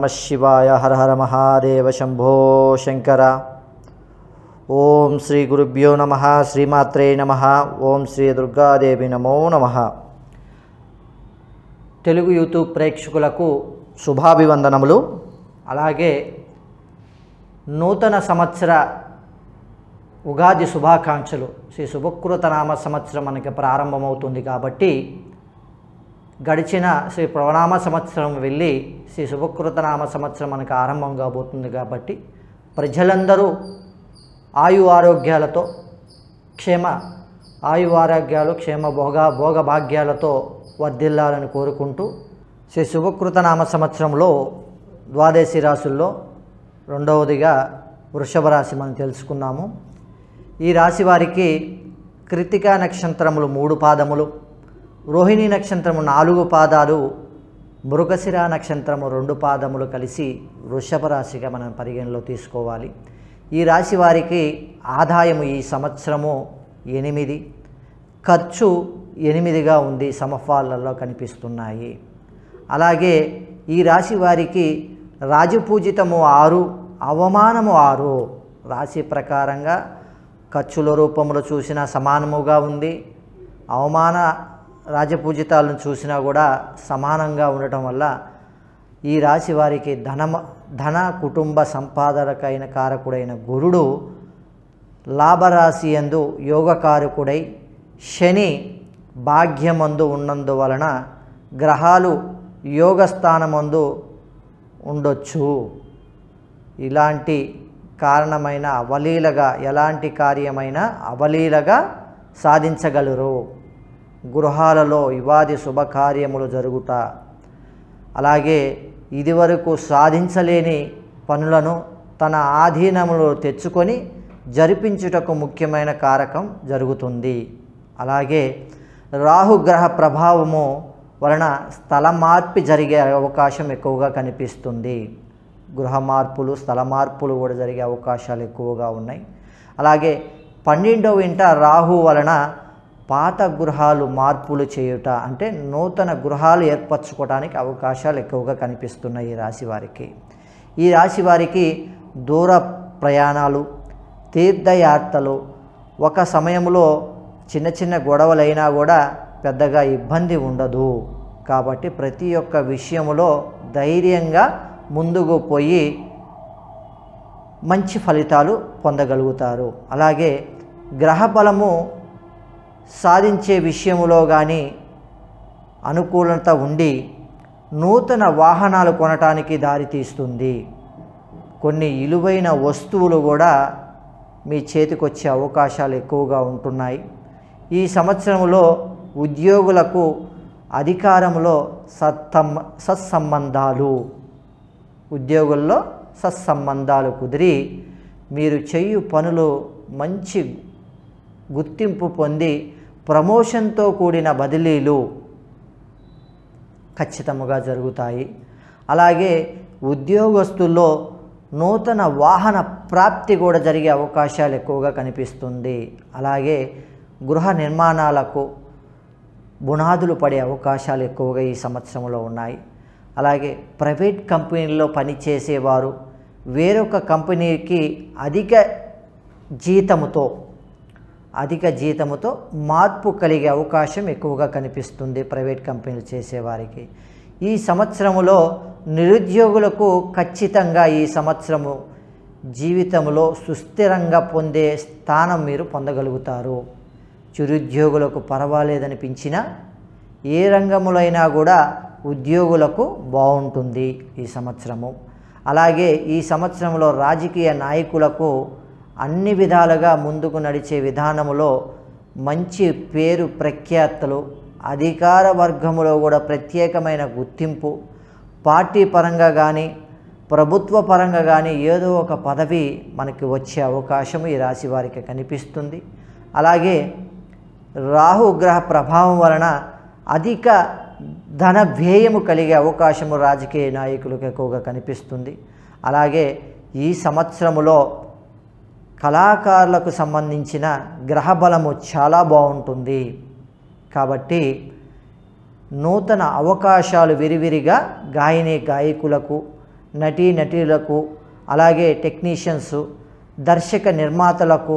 నమ శివాయ హర హర మహాదేవ శంభో శంకర ఓం శ్రీ గురుభ్యో నమ శ్రీమాత్రే నమ ఓం శ్రీ దుర్గాదేవి నమో నమ తెలుగు యూట్యూబ్ ప్రేక్షకులకు శుభాభివందనములు అలాగే నూతన సంవత్సర ఉగాది శుభాకాంక్షలు శ్రీ శుభకృతనామ సంవత్సరం మనకి ప్రారంభమవుతుంది కాబట్టి గడిచిన శ్రీ ప్రవనామ సంవత్సరం వెళ్ళి శ్రీ శుభకృతనామ సంవత్సరం మనకు ఆరంభం కాబోతుంది కాబట్టి ప్రజలందరూ ఆయు ఆరోగ్యాలతో క్షేమ ఆయు ఆరోగ్యాలు క్షేమ భోగ భోగభాగ్యాలతో వర్ధిల్లాలని కోరుకుంటూ శ్రీ శుభకృతనామ సంవత్సరంలో ద్వాదశి రాశుల్లో రెండవదిగా వృషభ రాశి మనం తెలుసుకున్నాము ఈ రాశి వారికి కృతికా నక్షత్రములు మూడు పాదములు రోహిణి నక్షత్రము నాలుగు పాదాలు మృగశిర నక్షత్రము రెండు పాదములు కలిసి వృషభ రాశిగా మనం పరిగణలో తీసుకోవాలి ఈ రాశి వారికి ఆదాయము ఈ సంవత్సరము ఎనిమిది ఖర్చు ఎనిమిదిగా ఉంది సమఫాలలో కనిపిస్తున్నాయి అలాగే ఈ రాశి వారికి రాజపూజితము ఆరు అవమానము ఆరు రాశి ప్రకారంగా ఖర్చుల రూపంలో చూసిన సమానముగా ఉంది అవమాన రాజపూజితాలను చూసినా కూడా సమానంగా ఉండటం వల్ల ఈ రాశి వారికి ధనమ ధన కుటుంబ సంపాదనకైన కారకుడైన గురుడు లాభరాశి ఎందు యోగకారకుడై శని భాగ్యమందు ఉన్నందువలన గ్రహాలు యోగస్థానమందు ఉండొచ్చు ఇలాంటి కారణమైన అవలీలగా ఎలాంటి కార్యమైనా అవలీలగా సాధించగలరు గృహాలలో యువాది శుభకార్యములు జరుగుట అలాగే ఇదివరకు సాధించలేని పనులను తన ఆధీనములో తెచ్చుకొని జరిపించుటకు ముఖ్యమైన కారకం జరుగుతుంది అలాగే రాహుగ్రహ ప్రభావము వలన స్థల మార్పు జరిగే అవకాశం ఎక్కువగా కనిపిస్తుంది గృహ మార్పులు స్థల మార్పులు కూడా జరిగే అవకాశాలు ఎక్కువగా ఉన్నాయి అలాగే పన్నెండవ ఇంట రాహు వలన పాత గృహాలు మార్పులు చేయుట అంటే నూతన గృహాలు ఏర్పరచుకోవడానికి అవకాశాలు ఎక్కువగా కనిపిస్తున్నాయి ఈ రాశి వారికి ఈ రాశి వారికి దూర ప్రయాణాలు తీర్థయాత్రలు ఒక సమయంలో చిన్న చిన్న గొడవలైనా కూడా పెద్దగా ఇబ్బంది ఉండదు కాబట్టి ప్రతి ఒక్క విషయంలో ధైర్యంగా ముందుకు పోయి మంచి ఫలితాలు పొందగలుగుతారు అలాగే గ్రహ బలము సాధించే విషయంలో కానీ అనుకూలత ఉండి నూతన వాహనాలు కొనటానికి దారితీస్తుంది కొన్ని ఇలువైన వస్తువులు కూడా మీ చేతికొచ్చే అవకాశాలు ఎక్కువగా ఉంటున్నాయి ఈ సంవత్సరంలో ఉద్యోగులకు అధికారంలో సత్తం సత్సంబంధాలు ఉద్యోగుల్లో సత్సంబంధాలు కుదిరి మీరు చేయు పనులు మంచి గుర్తింపు పొంది ప్రమోషన్తో కూడిన బదిలీలు ఖచ్చితముగా జరుగుతాయి అలాగే ఉద్యోగస్తుల్లో నూతన వాహన ప్రాప్తి కూడా జరిగే అవకాశాలు ఎక్కువగా కనిపిస్తుంది అలాగే గృహ నిర్మాణాలకు బునాదులు పడే అవకాశాలు ఎక్కువగా ఈ సంవత్సరంలో ఉన్నాయి అలాగే ప్రైవేట్ కంపెనీల్లో పనిచేసేవారు వేరొక కంపెనీకి అధిక జీతముతో అధిక జీతముతో మార్పు కలిగే అవకాశం ఎక్కువగా కనిపిస్తుంది ప్రైవేట్ కంపెనీలు చేసేవారికి ఈ సంవత్సరములో నిరుద్యోగులకు ఖచ్చితంగా ఈ సంవత్సరము జీవితంలో సుస్థిరంగా పొందే స్థానం మీరు పొందగలుగుతారు చిరుద్యోగులకు పర్వాలేదనిపించినా ఏ రంగములైనా కూడా ఉద్యోగులకు బాగుంటుంది ఈ సంవత్సరము అలాగే ఈ సంవత్సరంలో రాజకీయ నాయకులకు అన్ని విధాలుగా ముందుకు నడిచే విధానములో మంచి పేరు ప్రఖ్యాతలు అధికార వర్గములో కూడా ప్రత్యేకమైన గుర్తింపు పార్టీ పరంగా కానీ ప్రభుత్వ పరంగా కానీ ఏదో ఒక పదవి మనకి వచ్చే అవకాశం ఈ రాశి వారికి కనిపిస్తుంది అలాగే రాహుగ్రహ ప్రభావం వలన అధిక ధన వ్యయము కలిగే అవకాశము రాజకీయ నాయకులకు ఎక్కువగా కనిపిస్తుంది అలాగే ఈ సంవత్సరములో కళాకారులకు సంబంధించిన గ్రహ బలము చాలా బాగుంటుంది కాబట్టి నూతన అవకాశాలు విరివిరిగా గాయని గాయకులకు నటీ నటీలకు అలాగే టెక్నీషియన్సు దర్శక నిర్మాతలకు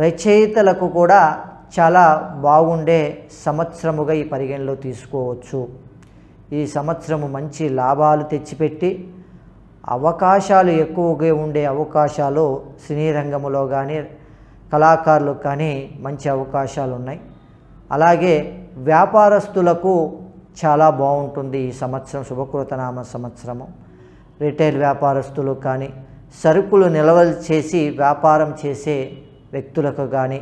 రచయితలకు కూడా చాలా బాగుండే సంవత్సరముగా ఈ పరిగణలో తీసుకోవచ్చు ఈ సంవత్సరము మంచి లాభాలు తెచ్చిపెట్టి అవకాశాలు ఎక్కువగా ఉండే అవకాశాలు సినీ రంగంలో కానీ కళాకారులకు కానీ మంచి అవకాశాలు ఉన్నాయి అలాగే వ్యాపారస్తులకు చాలా బాగుంటుంది ఈ సంవత్సరం శుభకృతనామ సంవత్సరము రిటైల్ వ్యాపారస్తులు కానీ సరుకులు నిల్వలు చేసి వ్యాపారం చేసే వ్యక్తులకు కానీ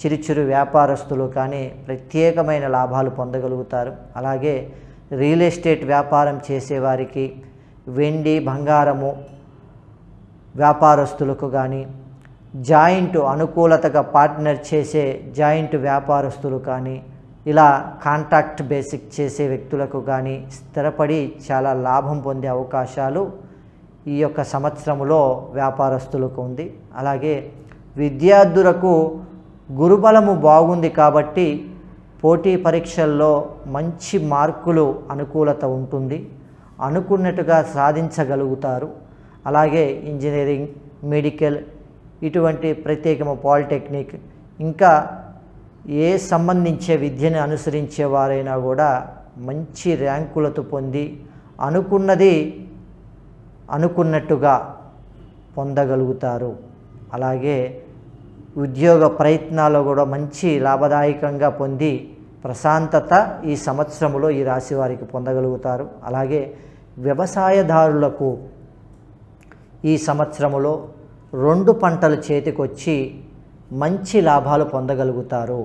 చిరుచిరు వ్యాపారస్తులు కానీ ప్రత్యేకమైన లాభాలు పొందగలుగుతారు అలాగే రియల్ ఎస్టేట్ వ్యాపారం చేసేవారికి వెండి బంగారము వ్యాపారస్తులకు కానీ జాయింట్ అనుకూలతగా పార్ట్నర్ చేసే జాయింట్ వ్యాపారస్తులు కానీ ఇలా కాంట్రాక్ట్ బేసిక్ చేసే వ్యక్తులకు కానీ స్థిరపడి చాలా లాభం పొందే అవకాశాలు ఈ యొక్క సంవత్సరంలో వ్యాపారస్తులకు ఉంది అలాగే విద్యార్థులకు గురుబలము బాగుంది కాబట్టి పోటీ పరీక్షల్లో మంచి మార్కులు అనుకూలత ఉంటుంది అనుకున్నట్టుగా సాధించగలుగుతారు అలాగే ఇంజనీరింగ్ మెడికల్ ఇటువంటి ప్రత్యేకము పాలిటెక్నిక్ ఇంకా ఏ సంబంధించే విద్యను అనుసరించే వారైనా కూడా మంచి ర్యాంకులతో పొంది అనుకున్నది అనుకున్నట్టుగా పొందగలుగుతారు అలాగే ఉద్యోగ ప్రయత్నాలు కూడా మంచి లాభదాయకంగా పొంది ప్రశాంతత ఈ సంవత్సరంలో ఈ రాశి వారికి పొందగలుగుతారు అలాగే వ్యవసాయదారులకు ఈ సంవత్సరంలో రెండు పంటలు చేతికొచ్చి మంచి లాభాలు పొందగలుగుతారు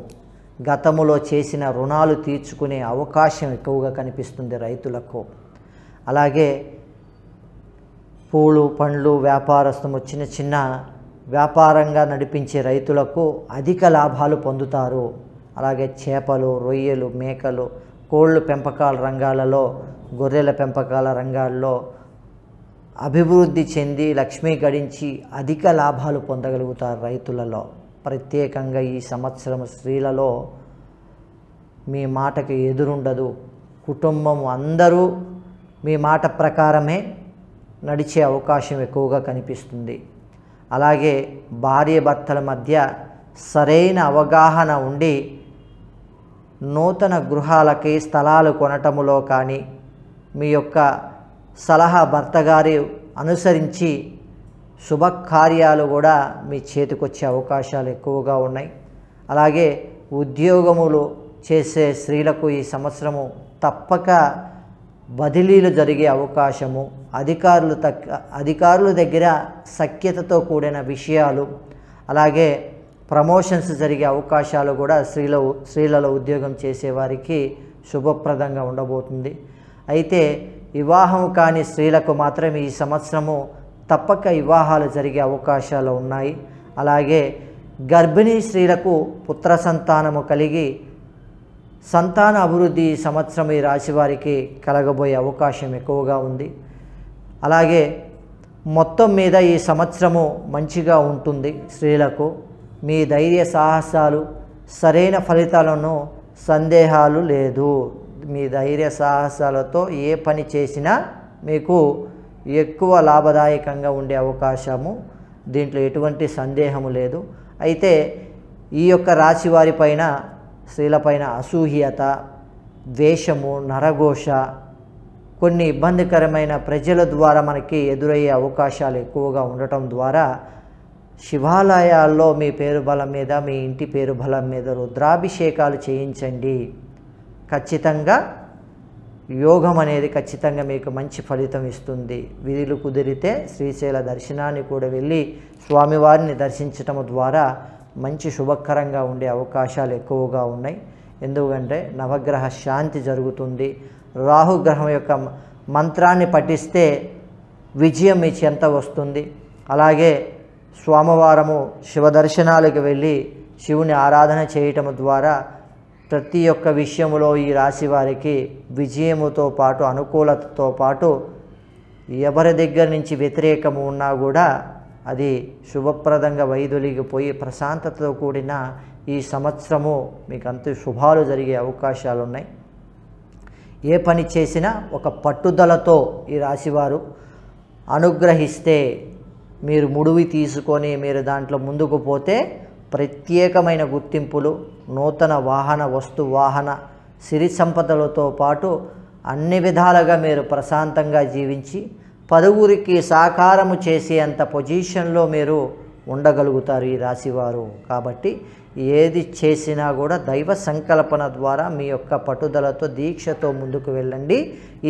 గతములో చేసిన రుణాలు తీర్చుకునే అవకాశం ఎక్కువగా కనిపిస్తుంది రైతులకు అలాగే పూలు పండ్లు వ్యాపారస్తులు చిన్న చిన్న వ్యాపారంగా నడిపించే రైతులకు అధిక లాభాలు పొందుతారు అలాగే చేపలు రొయ్యలు మేకలు కోళ్ళు పెంపకాల రంగాలలో గొర్రెల పెంపకాల రంగాల్లో అభివృద్ధి చెంది లక్ష్మీ గడించి అధిక లాభాలు పొందగలుగుతారు రైతులలో ప్రత్యేకంగా ఈ సంవత్సరం స్త్రీలలో మీ మాటకి ఎదురుండదు కుటుంబం అందరూ మీ మాట ప్రకారమే నడిచే అవకాశం ఎక్కువగా కనిపిస్తుంది అలాగే భార్య భర్తల మధ్య సరైన అవగాహన ఉండి నూతన గృహాలకి స్థలాలు కొనటములో కానీ మీ యొక్క సలహా భర్తగారి అనుసరించి శుభకార్యాలు కూడా మీ చేతికొచ్చే అవకాశాలు ఎక్కువగా ఉన్నాయి అలాగే ఉద్యోగములు చేసే స్త్రీలకు ఈ సంవత్సరము తప్పక బదిలీలు జరిగే అవకాశము అధికారులు తక్క అధికారుల దగ్గర సఖ్యతతో కూడిన విషయాలు అలాగే ప్రమోషన్స్ జరిగే అవకాశాలు కూడా స్త్రీలో స్త్రీలలో ఉద్యోగం చేసేవారికి శుభప్రదంగా ఉండబోతుంది అయితే వివాహం కాని స్త్రీలకు మాత్రం ఈ సంవత్సరము తప్పక వివాహాలు జరిగే అవకాశాలు ఉన్నాయి అలాగే గర్భిణీ స్త్రీలకు పుత్ర సంతానము కలిగి సంతాన అభివృద్ధి ఈ సంవత్సరం ఈ రాశివారికి కలగబోయే అవకాశం ఎక్కువగా ఉంది అలాగే మొత్తం మీద ఈ సంవత్సరము మంచిగా ఉంటుంది స్త్రీలకు మీ ధైర్య సాహసాలు సరైన ఫలితాలను సందేహాలు లేదు మీ ధైర్య సాహసాలతో ఏ పని చేసినా మీకు ఎక్కువ లాభదాయకంగా ఉండే అవకాశము దీంట్లో ఎటువంటి సందేహము లేదు అయితే ఈ యొక్క రాశి వారిపైన స్త్రీలపైన అసూహ్యత ద్వేషము నరఘోష కొన్ని ఇబ్బందికరమైన ప్రజల ద్వారా మనకి ఎదురయ్యే అవకాశాలు ఎక్కువగా ఉండటం ద్వారా శివాలయాల్లో మీ పేరు బలం మీద మీ ఇంటి పేరు బలం మీద రుద్రాభిషేకాలు చేయించండి ఖచ్చితంగా యోగం అనేది ఖచ్చితంగా మీకు మంచి ఫలితం ఇస్తుంది వీధులు కుదిరితే శ్రీశైల దర్శనాన్ని కూడా వెళ్ళి స్వామివారిని దర్శించటం ద్వారా మంచి శుభకరంగా ఉండే అవకాశాలు ఎక్కువగా ఉన్నాయి ఎందుకంటే నవగ్రహ శాంతి జరుగుతుంది రాహుగ్రహం యొక్క మంత్రాన్ని పఠిస్తే విజయం మీ చెంత వస్తుంది అలాగే శివ శివదర్శనాలకు వెళ్ళి శివుని ఆరాధన చేయటం ద్వారా ప్రతి ఒక్క విషయములో ఈ రాశి వారికి విజయముతో పాటు అనుకూలతతో పాటు ఎవరి దగ్గర నుంచి వ్యతిరేకము ఉన్నా కూడా అది శుభప్రదంగా వైదొలిగిపోయి ప్రశాంతతతో కూడిన ఈ సంవత్సరము మీకు అంత శుభాలు జరిగే అవకాశాలు ఉన్నాయి ఏ పని చేసినా ఒక పట్టుదలతో ఈ రాశివారు అనుగ్రహిస్తే మీరు ముడివి తీసుకొని మీరు దాంట్లో ముందుకు పోతే ప్రత్యేకమైన గుర్తింపులు నూతన వాహన వస్తు వాహన సిరి సంపదలతో పాటు అన్ని విధాలుగా మీరు ప్రశాంతంగా జీవించి పలువురికి సాకారము చేసేంత పొజిషన్లో మీరు ఉండగలుగుతారు ఈ రాశివారు కాబట్టి ఏది చేసినా కూడా దైవ సంకల్పన ద్వారా మీ యొక్క పట్టుదలతో దీక్షతో ముందుకు వెళ్ళండి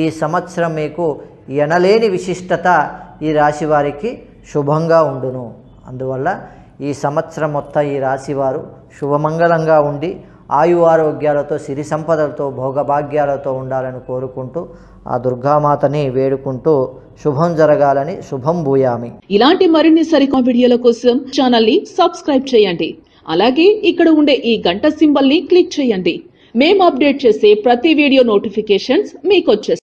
ఈ సంవత్సరం మీకు ఎనలేని విశిష్టత ఈ రాశివారికి శుభంగా ఉండును అందువల్ల ఈ సంవత్సరం మొత్తం ఈ రాశివారు శుభమంగళంగా ఉండి ఆయు ఆరోగ్యాలతో సిరి సంపదలతో భోగభాగ్యాలతో ఉండాలని కోరుకుంటూ ఆ దుర్గామాతని వేడుకుంటూ శుభం జరగాలని శుభం భూయామి ఇలాంటి మరిన్ని సరికొత్త వీడియోల కోసం ఛానల్ ని సబ్స్క్రైబ్ చేయండి అలాగే ఇక్కడ ఉండే ఈ గంట సింబల్ ని క్లిక్ చేయండి మేము అప్డేట్ చేసే ప్రతి వీడియో నోటిఫికేషన్స్ మీకు